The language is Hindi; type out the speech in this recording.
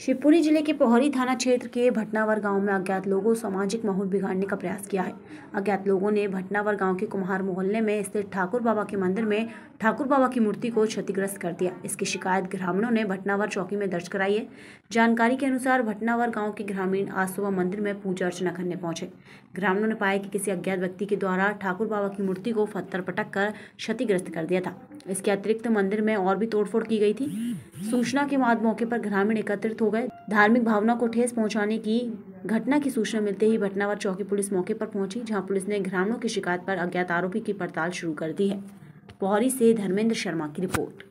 शिवपुरी जिले के पोहरी थाना क्षेत्र के भटनावर गांव में अज्ञात लोगों सामाजिक माहौल बिगाड़ने का प्रयास किया है अज्ञात लोगों ने भटनावर गांव के कुम्हार मोहल्ले में स्थित ठाकुर बाबा के मंदिर में ठाकुर बाबा की मूर्ति को क्षतिग्रस्त कर दिया इसकी शिकायत ग्रामीणों ने भटनावर चौकी में दर्ज कराई है जानकारी के अनुसार भटनावर गाँव के ग्रामीण आज सुबह मंदिर में पूजा अर्चना करने पहुंचे ग्रामीणों ने पाया कि किसी अज्ञात व्यक्ति के द्वारा ठाकुर बाबा की मूर्ति को पत्थर पटक कर क्षतिग्रस्त कर दिया था इसके अतिरिक्त मंदिर में और भी तोड़फोड़ की गई थी सूचना के बाद मौके पर ग्रामीण एकत्रित हो गए धार्मिक भावना को ठेस पहुंचाने की घटना की सूचना मिलते ही भटनावर चौकी पुलिस मौके पर पहुंची जहां पुलिस ने ग्रामीणों की शिकायत पर अज्ञात आरोपी की पड़ताल शुरू कर दी है पोहरी से धर्मेंद्र शर्मा की रिपोर्ट